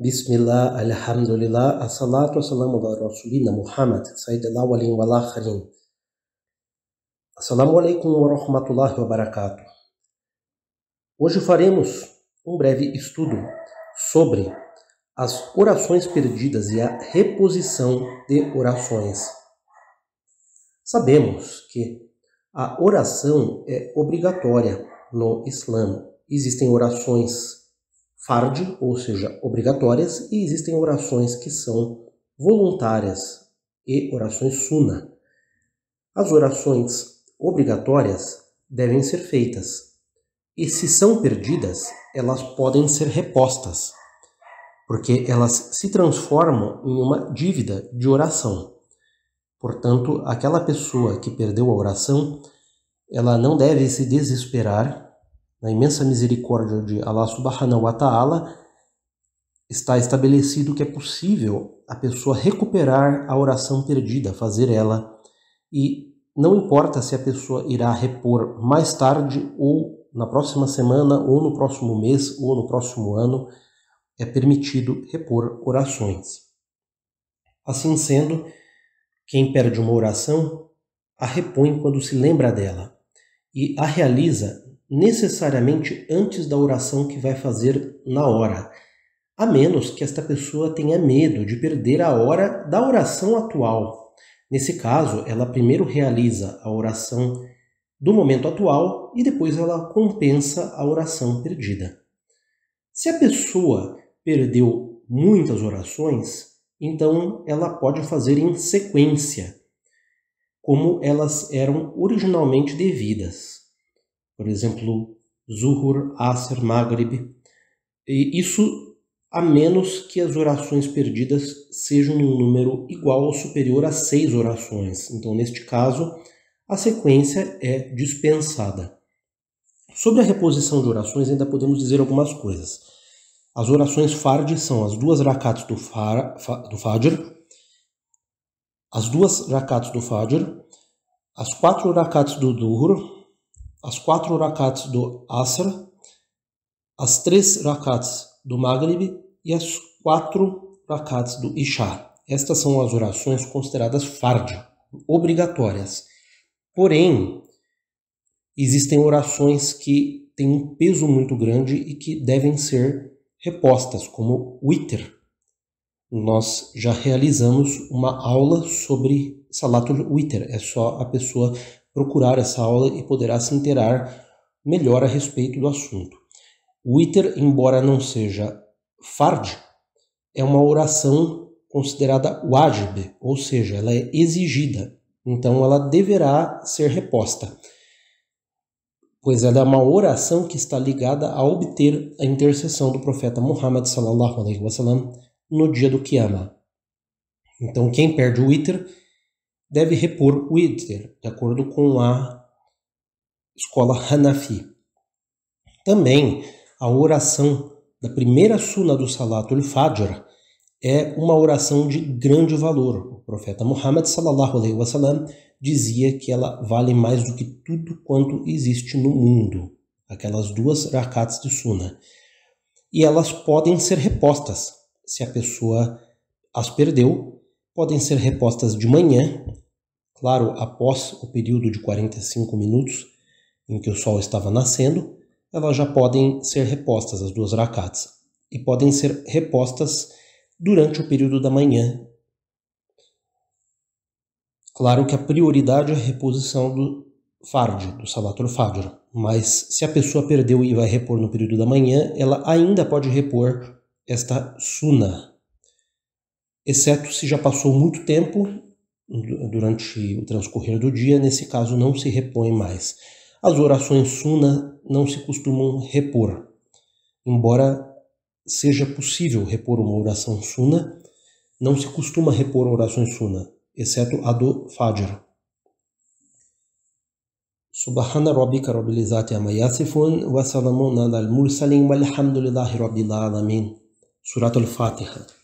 Bismillah, alhamdulillah, assalatu assalamu ala rasulina Muhammad, sayyidillah walin wal akharin. Assalamu alaikum wa rahmatullahi wa barakatuh. Hoje faremos um breve estudo sobre as orações perdidas e a reposição de orações. Sabemos que a oração é obrigatória no Islã. Existem orações fardi, ou seja, obrigatórias, e existem orações que são voluntárias e orações suna. As orações obrigatórias devem ser feitas e, se são perdidas, elas podem ser repostas, porque elas se transformam em uma dívida de oração. Portanto, aquela pessoa que perdeu a oração, ela não deve se desesperar na imensa misericórdia de Allah subhanahu wa ta'ala, está estabelecido que é possível a pessoa recuperar a oração perdida, fazer ela, e não importa se a pessoa irá repor mais tarde ou na próxima semana ou no próximo mês ou no próximo ano, é permitido repor orações. Assim sendo, quem perde uma oração a repõe quando se lembra dela e a realiza necessariamente antes da oração que vai fazer na hora, a menos que esta pessoa tenha medo de perder a hora da oração atual. Nesse caso, ela primeiro realiza a oração do momento atual e depois ela compensa a oração perdida. Se a pessoa perdeu muitas orações, então ela pode fazer em sequência, como elas eram originalmente devidas por exemplo, Zuhur, Asr, Maghrib. E isso a menos que as orações perdidas sejam um número igual ou superior a seis orações. Então, neste caso, a sequência é dispensada. Sobre a reposição de orações, ainda podemos dizer algumas coisas. As orações fard são as duas rakats do, far, fa, do Fajr, as duas rakats do Fajr, as quatro rakats do Duhur, as quatro rakats do Asra, as três rakats do Maghrib e as quatro rakats do Isha. Estas são as orações consideradas fard, obrigatórias. Porém, existem orações que têm um peso muito grande e que devem ser repostas, como Witr. Nós já realizamos uma aula sobre Salatul Witr, é só a pessoa procurar essa aula e poderá se interar melhor a respeito do assunto. O Iter, embora não seja fard, é uma oração considerada wajib, ou seja, ela é exigida, então ela deverá ser reposta, pois ela é uma oração que está ligada a obter a intercessão do profeta Muhammad sallallahu alaihi wasallam no dia do Qiyamah. Então quem perde o Iter deve repor o Witr, de acordo com a escola Hanafi. Também a oração da primeira suna do Salatul Fajr é uma oração de grande valor. O profeta Muhammad sallallahu alaihi wasallam dizia que ela vale mais do que tudo quanto existe no mundo, aquelas duas rakats de suna. E elas podem ser repostas se a pessoa as perdeu, podem ser repostas de manhã Claro, após o período de 45 minutos em que o sol estava nascendo, elas já podem ser repostas, as duas rakats, e podem ser repostas durante o período da manhã. Claro que a prioridade é a reposição do fard, do Salator fajr, mas se a pessoa perdeu e vai repor no período da manhã, ela ainda pode repor esta suna, exceto se já passou muito tempo durante o transcorrer do dia, nesse caso não se repõe mais. As orações suna não se costumam repor, embora seja possível repor uma oração suna não se costuma repor orações suna exceto a do Fajr. Subhana rabbika rabbil izzati amma yasifun wa salamun al-mursalin walhamdulillahi rabbil alamin. Surat al-Fatiha.